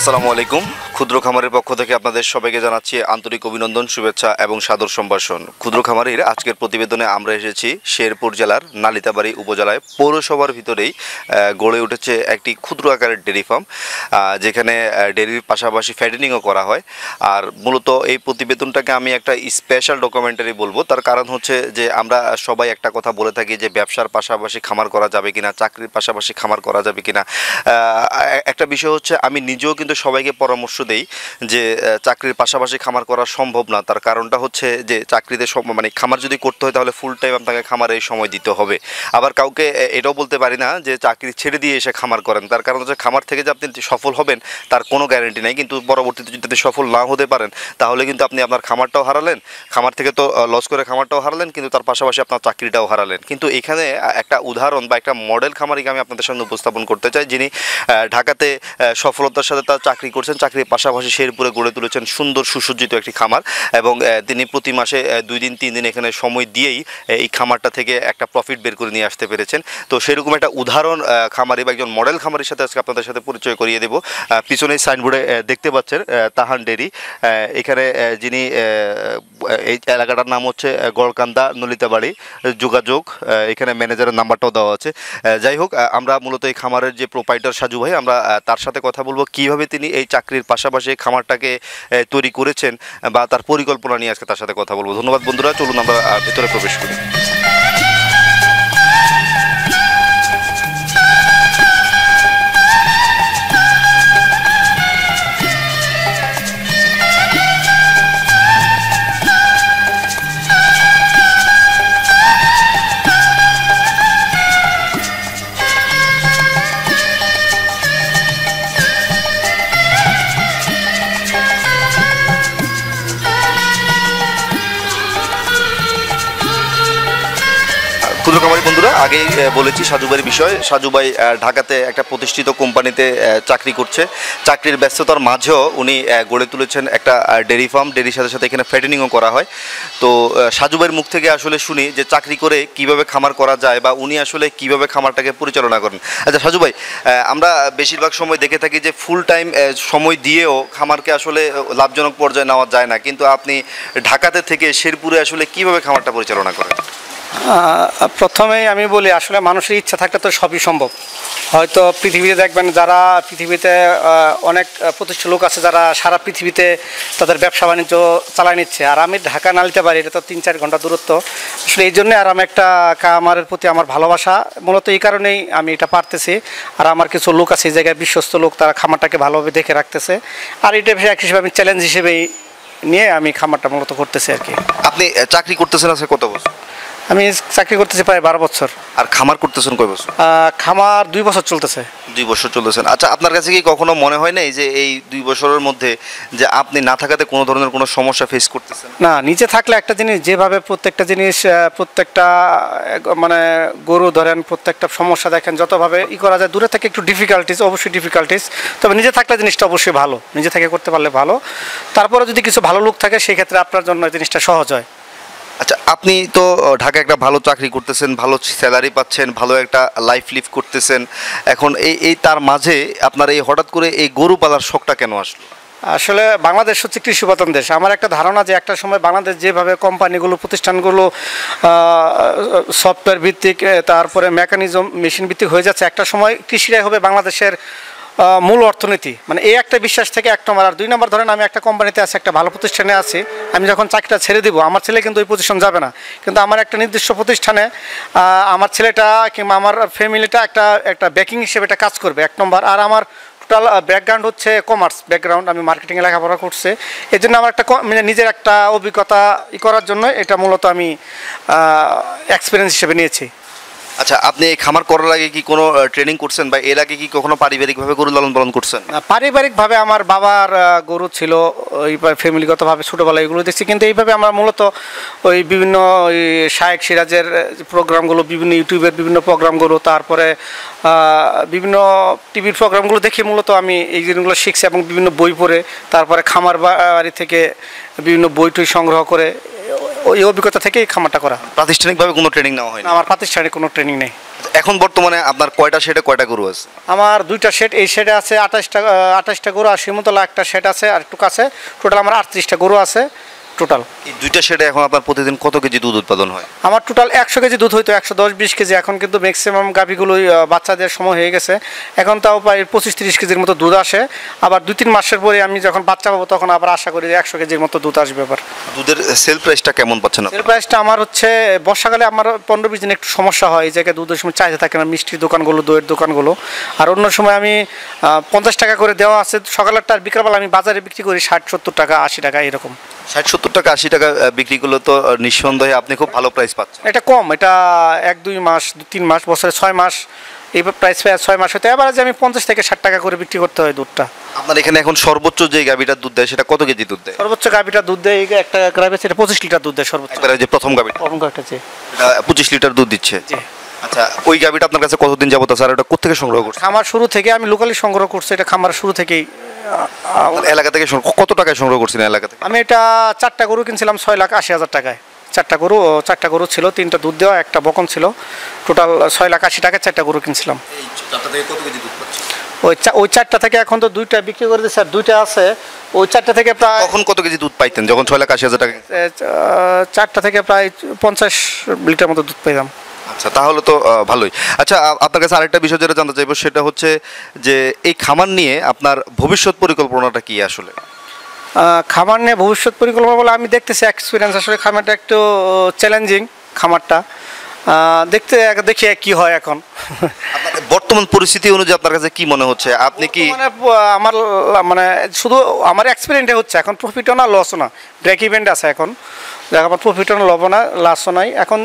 আসসালামু আলাইকুম ক্ষুদ্র খামারের পক্ষ থেকে আপনাদের সবাইকে জানাচ্ছি আন্তরিক অভিনন্দন শুভেচ্ছা এবং সাদর সম্ভাষণ ক্ষুদ্র খামারের আজকের প্রতিবেদনে আমরা এসেছি শেরপুর জেলার নালিতাবাড়ি উপজেলায় পৌরসভার ভিতরেই গড়ে উঠেছে একটি ক্ষুদ্র আকারের ডেরি ফার্ম যেখানে ডেরির পাশাপাশি ফ্যাডিনিংও করা হয় আর মূলত এই প্রতিবেদনটাকে আমি একটা স্পেশাল ডকুমেন্টারি বলবো তার কারণ হচ্ছে যে আমরা সবাই একটা কথা বলে থাকি যে ব্যবসার পাশাপাশি খামার করা যাবে কিনা চাকরির পাশাপাশি খামার করা যাবে কিনা একটা বিষয় হচ্ছে আমি নিজেও কিন্তু কিন্তু সবাইকে পরামর্শ দেই যে চাকরির পাশাপাশি খামার করা সম্ভব না তার কারণটা হচ্ছে যে চাকরিতে মানে খামার যদি করতে হয় তাহলে ফুল টাইম আপনাকে খামারে সময় দিতে হবে আবার কাউকে এটাও বলতে পারি না যে চাকরি ছেড়ে দিয়ে এসে খামার করেন তার কারণ হচ্ছে খামার থেকে যে আপনি সফল হবেন তার কোনো গ্যারেন্টি নেই কিন্তু পরবর্তীতে যদি সফল না হতে পারেন তাহলে কিন্তু আপনি আপনার খামারটাও হারালেন খামার থেকে তো লস করে খামারটাও হারালেন কিন্তু তার পাশাপাশি আপনার চাকরিটাও হারালেন কিন্তু এখানে একটা উদাহরণ বা একটা মডেল খামারিকে আমি আপনাদের সামনে উপস্থাপন করতে চাই যিনি ঢাকাতে সফলতার সাথে কর্মকর্তা চাকরি করছেন চাকরির পাশাপাশি শেরপুরে গড়ে তুলেছেন সুন্দর সুসজ্জিত একটি খামার এবং তিনি প্রতি মাসে দুই দিন তিন দিন এখানে সময় দিয়েই এই খামারটা থেকে একটা প্রফিট বের করে নিয়ে আসতে পেরেছেন তো সেরকম একটা উদাহরণ খামারি বা একজন মডেল খামারের সাথে আজকে আপনাদের সাথে পরিচয় করিয়ে দেব পিছনে সাইনবোর্ডে দেখতে পাচ্ছেন তাহান ডেরি এখানে যিনি এই এলাকাটার নাম হচ্ছে গড়কান্দা নলিতাবাড়ি যোগাযোগ এখানে ম্যানেজারের নাম্বারটাও দেওয়া আছে যাই হোক আমরা মূলত এই খামারের যে প্রোপাইটার সাজু ভাই আমরা তার সাথে কথা বলবো কীভাবে কিভাবে তিনি এই চাকরির পাশাপাশি খামারটাকে তৈরি করেছেন বা তার পরিকল্পনা নিয়ে আজকে তার সাথে কথা বলবো ধন্যবাদ বন্ধুরা চলুন আমরা ভেতরে প্রবেশ করি আগেই বলেছি সাজুবাইয়ের বিষয় সাজুবাই ঢাকাতে একটা প্রতিষ্ঠিত কোম্পানিতে চাকরি করছে চাকরির ব্যস্ততার মাঝেও উনি গড়ে তুলেছেন একটা ডেরি ফার্ম ডেরির সাথে সাথে এখানে ফ্যাটেনিংও করা হয় তো সাজুবাইয়ের মুখ থেকে আসলে শুনি যে চাকরি করে কিভাবে খামার করা যায় বা উনি আসলে কিভাবে খামারটাকে পরিচালনা করেন আচ্ছা সাজুবাই আমরা বেশিরভাগ সময় দেখে থাকি যে ফুল টাইম সময় দিয়েও খামারকে আসলে লাভজনক পর্যায়ে নেওয়া যায় না কিন্তু আপনি ঢাকাতে থেকে শেরপুরে আসলে কিভাবে খামারটা পরিচালনা করেন প্রথমেই আমি বলি আসলে মানুষের ইচ্ছা থাকলে তো সবই সম্ভব হয়তো পৃথিবীতে দেখবেন যারা পৃথিবীতে অনেক প্রতিষ্ঠিত লোক আছে যারা সারা পৃথিবীতে তাদের ব্যবসা বাণিজ্য চালায় নিচ্ছে আর আমি ঢাকা নালিতে পারি এটা তো তিন চার ঘন্টা দূরত্ব আসলে এই জন্যে আর আমি একটা কামারের প্রতি আমার ভালোবাসা মূলত এই কারণেই আমি এটা পারতেছি আর আমার কিছু লোক আছে এই জায়গায় বিশ্বস্ত লোক তারা খামারটাকে ভালোভাবে দেখে রাখতেছে আর এটা এক হিসেবে আমি চ্যালেঞ্জ হিসেবেই নিয়ে আমি খামারটা মূলত করতেছি আর কি আপনি চাকরি করতেছেন আছে কত বছর আমি চাকরি করতেছি প্রায় বারো বছর আর খামার করতেছেন কয় বছর খামার দুই বছর চলতেছে দুই বছর চলতেছেন আচ্ছা আপনার কাছে কি কখনো মনে হয় নাই যে এই দুই বছরের মধ্যে যে আপনি না থাকাতে কোনো ধরনের কোনো সমস্যা ফেস করতেছেন না নিচে থাকলে একটা জিনিস যেভাবে প্রত্যেকটা জিনিস প্রত্যেকটা মানে গরু ধরেন প্রত্যেকটা সমস্যা দেখেন যতভাবে ই করা যায় দূরে থেকে একটু ডিফিকাল্টিস অবশ্যই ডিফিকাল্টিস তবে নিজে থাকলে জিনিসটা অবশ্যই ভালো নিজে থেকে করতে পারলে ভালো তারপরে যদি কিছু ভালো লোক থাকে সেক্ষেত্রে আপনার জন্য জিনিসটা সহজ হয় আচ্ছা আপনি তো ঢাকা একটা ভালো চাকরি করতেছেন ভালো স্যালারি পাচ্ছেন ভালো একটা লাইফ লিভ করতেছেন এখন এই এই তার মাঝে আপনার এই হঠাৎ করে এই গরু পালার শখটা কেন আসলো আসলে বাংলাদেশ হচ্ছে কৃষি প্রধান দেশ আমার একটা ধারণা যে একটা সময় বাংলাদেশ যেভাবে কোম্পানিগুলো প্রতিষ্ঠানগুলো সফটওয়্যার ভিত্তিক তারপরে মেকানিজম মেশিন ভিত্তিক হয়ে যাচ্ছে একটা সময় কৃষিরাই হবে বাংলাদেশের মূল অর্থনীতি মানে এই একটা বিশ্বাস থেকে এক নম্বর আর দুই নম্বর ধরেন আমি একটা কোম্পানিতে আছি একটা ভালো প্রতিষ্ঠানে আছি আমি যখন চাকরিটা ছেড়ে দিব আমার ছেলে কিন্তু ওই প্রতিষ্ঠান যাবে না কিন্তু আমার একটা নির্দিষ্ট প্রতিষ্ঠানে আমার ছেলেটা কিংবা আমার ফ্যামিলিটা একটা একটা ব্যাকিং হিসেবে এটা কাজ করবে এক নম্বর আর আমার টোটাল ব্যাকগ্রাউন্ড হচ্ছে কমার্স ব্যাকগ্রাউন্ড আমি মার্কেটিংয়ে লেখাপড়া করছে এই জন্য আমার একটা মানে নিজের একটা অভিজ্ঞতা ই করার জন্য এটা মূলত আমি এক্সপিরিয়েন্স হিসেবে নিয়েছি আচ্ছা আপনি এই খামার করার আগে কি কোনো ট্রেনিং করছেন বা এর আগে কি কখনো পারিবারিকভাবে গরু লালন পালন করছেন পারিবারিকভাবে আমার বাবার গরু ছিল ওই ফ্যামিলিগতভাবে ছোটোবেলায় এগুলো দেখছি কিন্তু এইভাবে আমরা মূলত ওই বিভিন্ন ওই শায়েক সিরাজের প্রোগ্রামগুলো বিভিন্ন ইউটিউবের বিভিন্ন প্রোগ্রামগুলো তারপরে বিভিন্ন টিভির প্রোগ্রামগুলো দেখে মূলত আমি এই জিনিসগুলো শিখছি এবং বিভিন্ন বই পড়ে তারপরে খামার বাড়ি থেকে বিভিন্ন বই টই সংগ্রহ করে ওই অভিজ্ঞতা থেকেই খামারটা করা প্রাতিষ্ঠানিকভাবে কোনো ট্রেনিং নেওয়া হয় আমার প্রাতিষ্ঠানিক কোনো ট্রেনিং নেই এখন বর্তমানে আপনার কয়টা শেডে কয়টা গরু আছে আমার দুইটা শেড এই শেডে আছে আঠাশটা আঠাশটা গরু আর শ্রীমতলা একটা শেড আছে আর একটু কাছে টোটাল আমার আটত্রিশটা গরু আছে টোটাল এই দুইটা শেডে এখন আপনার প্রতিদিন কত কেজি দুধ উৎপাদন হয় আমার টোটাল একশো কেজি দুধ হইতো একশো দশ বিশ কেজি এখন কিন্তু ম্যাক্সিমাম গাভিগুলো বাচ্চা দেওয়ার সময় হয়ে গেছে এখন তাও প্রায় পঁচিশ তিরিশ কেজির মতো দুধ আসে আবার দুই তিন মাসের পরে আমি যখন বাচ্চা পাবো তখন আবার আশা করি একশো কেজির মতো দুধ আসবে আবার দুধের সেল প্রাইসটা কেমন পাচ্ছেন সেল প্রাইসটা আমার হচ্ছে বর্ষাকালে আমার পনেরো বিশ দিন একটু সমস্যা হয় এই জায়গায় দুধের সময় চাইতে থাকে না মিষ্টির দোকানগুলো দইয়ের দোকানগুলো আর অন্য সময় আমি পঞ্চাশ টাকা করে দেওয়া আছে সকালেরটা আর বিকালবেলা আমি বাজারে বিক্রি করি ষাট সত্তর টাকা আশি টাকা এরকম ষাট সত্তর সত্তর টাকা আশি টাকা বিক্রি করলে তো নিঃসন্দেহে আপনি খুব ভালো প্রাইস পাচ্ছেন এটা কম এটা এক দুই মাস দু তিন মাস বছরে ছয় মাস এই প্রাইস পায় ছয় মাস হতে এবার আমি পঞ্চাশ থেকে ষাট টাকা করে বিক্রি করতে হয় দুধটা আপনার এখানে এখন সর্বোচ্চ যে গাভীটা দুধ দেয় সেটা কত কেজি দুধ দেয় সর্বোচ্চ গাভীটা দুধ দেয় একটা গ্রামে সেটা পঁচিশ লিটার দুধ দেয় সর্বোচ্চ যে প্রথম গাভি প্রথম গাভীটা যে পঁচিশ লিটার দুধ দিচ্ছে আচ্ছা ওই গাভিটা আপনার কাছে কতদিন যাবত আছে আর এটা কোথেকে সংগ্রহ করছে খামার শুরু থেকে আমি লোকালি সংগ্রহ করছি এটা খামার শুরু থেকেই মানে এলাকা থেকে কত টাকায় সংগ্রহ করছিলেন এলাকা থেকে আমি এটা চারটা গরু কিনছিলাম ছয় লাখ আশি হাজার টাকায় চারটা গরু চারটা গরু ছিল তিনটা দুধ দেওয়া একটা বকন ছিল টোটাল ছয় লাখ আশি টাকায় চারটা গরু কিনছিলাম ওই ওই চারটা থেকে এখন তো দুইটা বিক্রি করে দিচ্ছে আর দুইটা আছে ওই চারটা থেকে প্রায় এখন কত কেজি দুধ পাইতেন যখন ছয় লাখ আশি হাজার টাকা চারটা থেকে প্রায় পঞ্চাশ লিটার মতো দুধ পাইতাম আচ্ছা তাহলে তো ভালোই আচ্ছা আপনার কাছে আরেকটা বিষয় যেটা জানতে চাইবো সেটা হচ্ছে যে এই খামার নিয়ে আপনার ভবিষ্যৎ পরিকল্পনাটা কি আসলে খামার নিয়ে ভবিষ্যৎ পরিকল্পনা বলে আমি দেখতেছি এক্সপিরিয়েন্স আসলে খামারটা একটু চ্যালেঞ্জিং খামারটা দেখতে দেখি কি হয় এখন বর্তমান পরিস্থিতি অনুযায়ী আপনার কাছে কি মনে হচ্ছে আপনি কি আমার মানে শুধু আমার এক্সপিরিয়েন্সটা হচ্ছে এখন প্রফিটও না লসও না ব্রেক ইভেন্ট আছে এখন যাক আমার প্রফিটও লব না লাস্টও নাই এখন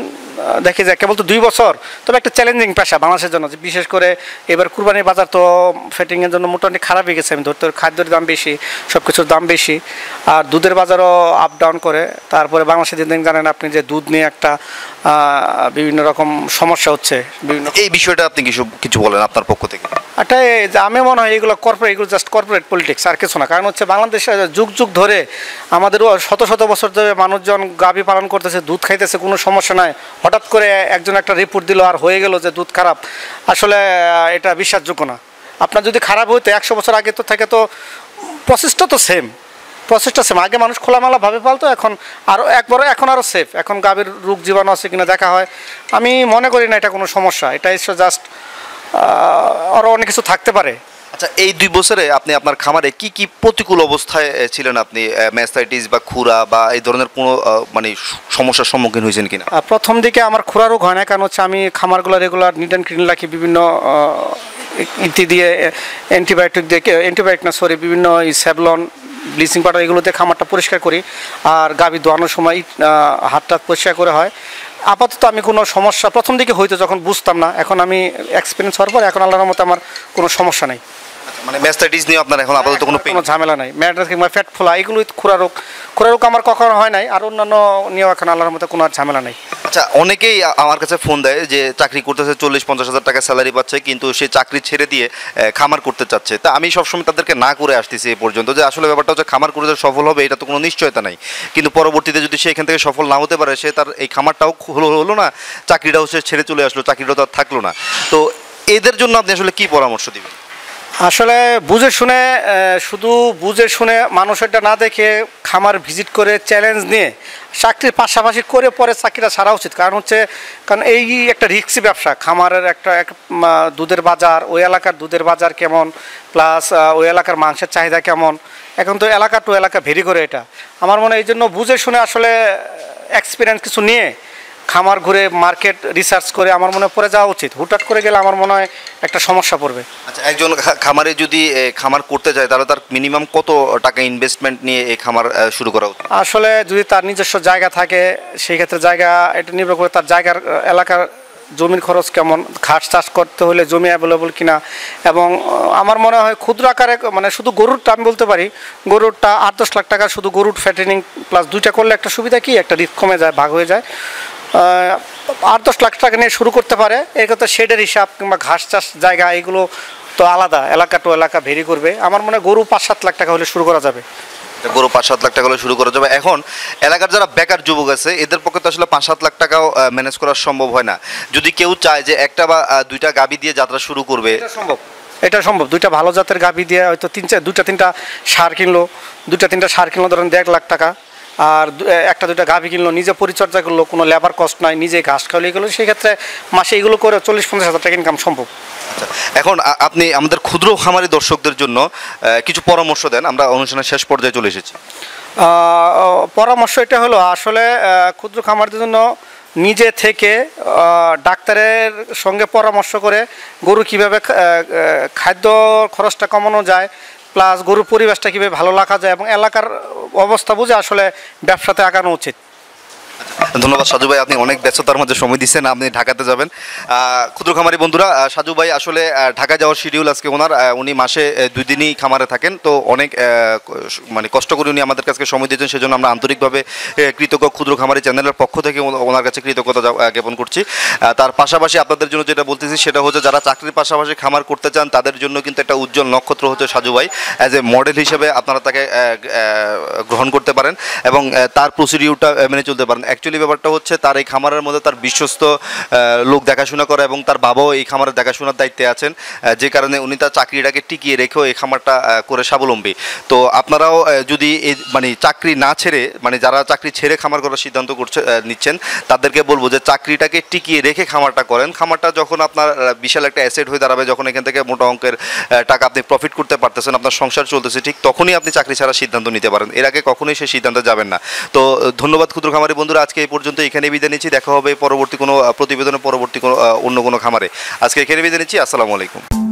দেখি যে কেবল তো দুই বছর তবে একটা চ্যালেঞ্জিং পেশা বাংলাদেশের জন্য বিশেষ করে এবার কুরবানির বাজার তো ফেটিংয়ের জন্য মোটামুটি খারাপই গেছে আমি ধরতে খাদ্যের দাম বেশি সব কিছুর দাম বেশি আর দুধের বাজারও আপ ডাউন করে তারপরে বাংলাদেশে দিন জানেন আপনি যে দুধ নিয়ে একটা বিভিন্ন রকম সমস্যা হচ্ছে বিভিন্ন এই বিষয়টা আপনি কিছু কিছু বলেন আপনার পক্ষ থেকে আচ্ছা, যে আমি মনে হয় এগুলো কর্পোরেট এগুলো জাস্ট কর্পোরেট পলিটিক্স আর কিছু না কারণ হচ্ছে বাংলাদেশে যুগ যুগ ধরে আমাদের শত শত বছর ধরে মানুষজন গাভি পালন করতেছে দুধ খাইতেছে কোনো সমস্যা নাই হঠাৎ করে একজন একটা রিপোর্ট দিল আর হয়ে গেল যে দুধ খারাপ আসলে এটা বিশ্বাসযোগ্য না আপনার যদি খারাপ হইতো একশো বছর আগে তো থাকে তো প্রসেসটা তো সেম প্রসেসটা সেম আগে মানুষ খোলামেলাভাবে পালতো এখন আরও একবার এখন আরও সেফ এখন গাভীর রোগ জীবাণু আছে কিনা দেখা হয় আমি মনে করি না এটা কোনো সমস্যা এটা জাস্ট আরও অনেক কিছু থাকতে পারে আচ্ছা এই দুই বছরে আপনি আপনার খামারে কি কি প্রতিকূল অবস্থায় ছিলেন আপনি ম্যাস্টাইটিস বা খুরা বা এই ধরনের কোনো মানে সমস্যার সম্মুখীন হয়েছেন কিনা প্রথম দিকে আমার খুরা রোগ হয় না কারণ হচ্ছে আমি খামারগুলো রেগুলার নিট অ্যান্ড ক্লিন রাখি বিভিন্ন ইতি দিয়ে অ্যান্টিবায়োটিক দিয়ে অ্যান্টিবায়োটিক না সরি বিভিন্ন এই স্যাবলন ব্লিচিং পাউডার এগুলোতে খামারটা পরিষ্কার করি আর গাভী দোয়ানোর সময় হাতটা পরিষ্কার করে হয় আপাতত আমি কোনো সমস্যা প্রথম দিকে হইতো যখন বুঝতাম না এখন আমি এক্সপিরিয়েন্স হওয়ার পর এখন আল্লাহর মতো আমার কোনো সমস্যা নেই মানে ম্যাস্টাইটিস নিয়ে আপনার এখন আপাতত কোনো কোনো ঝামেলা নাই ম্যাটাস কিংবা মানে ফ্যাট ফোলা এগুলো খুরা রোগ খুরা রোগ আমার কখনো হয় নাই আর অন্যান্য নিয়েও এখন আল্লাহর মতো কোনো আর ঝামেলা নাই আচ্ছা অনেকেই আমার কাছে ফোন দেয় যে চাকরি করতেছে চল্লিশ পঞ্চাশ হাজার টাকা স্যালারি পাচ্ছে কিন্তু সে চাকরি ছেড়ে দিয়ে খামার করতে চাচ্ছে তা আমি সবসময় তাদেরকে না করে আসতেছি এ পর্যন্ত যে আসলে ব্যাপারটা হচ্ছে খামার করে সফল হবে এটা তো কোনো নিশ্চয়তা নাই কিন্তু পরবর্তীতে যদি সে এখান থেকে সফল না হতে পারে সে তার এই খামারটাও হলো হলো না চাকরিটাও সে ছেড়ে চলে আসলো চাকরিটাও তার থাকলো না তো এদের জন্য আপনি আসলে কি পরামর্শ দিবেন আসলে বুঝে শুনে শুধু বুঝে শুনে মানুষেরটা না দেখে খামার ভিজিট করে চ্যালেঞ্জ নিয়ে চাকরির পাশাপাশি করে পরে চাকরিটা সারা উচিত কারণ হচ্ছে কারণ এই একটা রিক্সি ব্যবসা খামারের একটা এক দুধের বাজার ওই এলাকার দুধের বাজার কেমন প্লাস ওই এলাকার মাংসের চাহিদা কেমন এখন তো এলাকা টু এলাকা ভেরি করে এটা আমার মনে হয় এই জন্য বুঝে শুনে আসলে এক্সপিরিয়েন্স কিছু নিয়ে খামার ঘুরে মার্কেট রিসার্চ করে আমার মনে পড়ে যাওয়া উচিত হুটহাট করে গেলে আমার মনে হয় একটা সমস্যা পড়বে আচ্ছা একজন খামারে যদি খামার করতে যায় তাহলে তার মিনিমাম কত টাকা ইনভেস্টমেন্ট নিয়ে এই খামার শুরু করা উচিত আসলে যদি তার নিজস্ব জায়গা থাকে সেই ক্ষেত্রে জায়গা এটা নির্ভর করে তার জায়গার এলাকার জমির খরচ কেমন ঘাস চাষ করতে হলে জমি অ্যাভেলেবল কিনা এবং আমার মনে হয় ক্ষুদ্র আকারে মানে শুধু গরুরটা আমি বলতে পারি গরুরটা আট দশ লাখ টাকা শুধু গরুর ফ্যাটেনিং প্লাস দুইটা করলে একটা সুবিধা কি একটা রিস্ক কমে যায় ভাগ হয়ে যায় আট দশ লাখ টাকা নিয়ে শুরু করতে পারে এক্ষেত্রে শেডের হিসাব কিংবা ঘাস চাষ জায়গা এগুলো তো আলাদা এলাকা টু এলাকা ভেরি করবে আমার মনে গরু পাঁচ সাত লাখ টাকা হলে শুরু করা যাবে গরু পাঁচ সাত লাখ টাকা হলে শুরু করা যাবে এখন এলাকার যারা বেকার যুবক আছে এদের পক্ষে তো আসলে পাঁচ সাত লাখ টাকাও ম্যানেজ করা সম্ভব হয় না যদি কেউ চায় যে একটা বা দুইটা গাবি দিয়ে যাত্রা শুরু করবে সম্ভব এটা সম্ভব দুইটা ভালো জাতের গাবি দিয়ে হয়তো তিন চার দুটা তিনটা সার কিনলো দুটা তিনটা সার কিনলো ধরেন দেড় লাখ টাকা আর একটা দুটা গাভী কিনলো নিজে পরিচর্যা করলো কোনো লেবার কস্ট নাই নিজে ঘাস খাওয়ালে এগুলো সেক্ষেত্রে মাসে এগুলো করে চল্লিশ পঞ্চাশ হাজার টাকা ইনকাম সম্ভব আচ্ছা, এখন আপনি আমাদের ক্ষুদ্র খামারি দর্শকদের জন্য কিছু পরামর্শ দেন আমরা অনুষ্ঠানের শেষ পর্যায়ে চলে এসেছি পরামর্শ এটা হলো আসলে ক্ষুদ্র খামারদের জন্য নিজে থেকে ডাক্তারের সঙ্গে পরামর্শ করে গরু কিভাবে খাদ্য খরচটা কমানো যায় প্লাস গরুর পরিবেশটা কীভাবে ভালো রাখা যায় এবং এলাকার অবস্থা বুঝে আসলে ব্যবসাতে আগানো উচিত ধন্যবাদ সাজু ভাই আপনি অনেক ব্যস্ততার মধ্যে সময় দিচ্ছেন আপনি ঢাকাতে যাবেন ক্ষুদ্র খামারি বন্ধুরা সাজু ভাই আসলে ঢাকা যাওয়ার শিডিউল আজকে ওনার উনি মাসে দুই দিনই খামারে থাকেন তো অনেক মানে কষ্ট করে উনি আমাদের কাছে সময় দিয়েছেন সেজন্য আমরা আন্তরিকভাবে কৃতজ্ঞ ক্ষুদ্র খামারি চ্যানেলের পক্ষ থেকে ওনার কাছে কৃতজ্ঞতা জ্ঞাপন করছি তার পাশাপাশি আপনাদের জন্য যেটা বলতেছি সেটা হচ্ছে যারা চাকরির পাশাপাশি খামার করতে চান তাদের জন্য কিন্তু একটা উজ্জ্বল নক্ষত্র হচ্ছে সাজু ভাই অ্যাজ এ মডেল হিসেবে আপনারা তাকে গ্রহণ করতে পারেন এবং তার প্রসিডিউরটা মেনে চলতে পারেন অ্যাকচুয়ালি ব্যাপারটা হচ্ছে তার এই খামারের মধ্যে তার বিশ্বস্ত লোক দেখাশোনা করে এবং তার বাবাও এই খামারের দেখাশোনার দায়িত্বে আছেন যে কারণে উনি তার চাকরিটাকে টিকিয়ে রেখেও এই খামারটা করে স্বাবলম্বী তো আপনারাও যদি এই মানে চাকরি না ছেড়ে মানে যারা চাকরি ছেড়ে খামার করার সিদ্ধান্ত করছে নিচ্ছেন তাদেরকে বলবো যে চাকরিটাকে টিকিয়ে রেখে খামারটা করেন খামারটা যখন আপনার বিশাল একটা অ্যাসেট হয়ে দাঁড়াবে যখন এখান থেকে মোটা অঙ্কের টাকা আপনি প্রফিট করতে পারতেছেন আপনার সংসার চলতেছে ঠিক তখনই আপনি চাকরি ছাড়া সিদ্ধান্ত নিতে পারেন এর আগে কখনোই সেই সিদ্ধান্তে যাবেন না তো ধন্যবাদ ক্ষুদ্র খামারি বন্ধু বন্ধুরা আজকে এই পর্যন্ত এখানে বিদায় নিচ্ছি দেখা হবে পরবর্তী কোনো প্রতিবেদনে পরবর্তী কোনো অন্য কোনো খামারে আজকে এখানে বিদায় নিচ্ছি আসসালামু আলাইকুম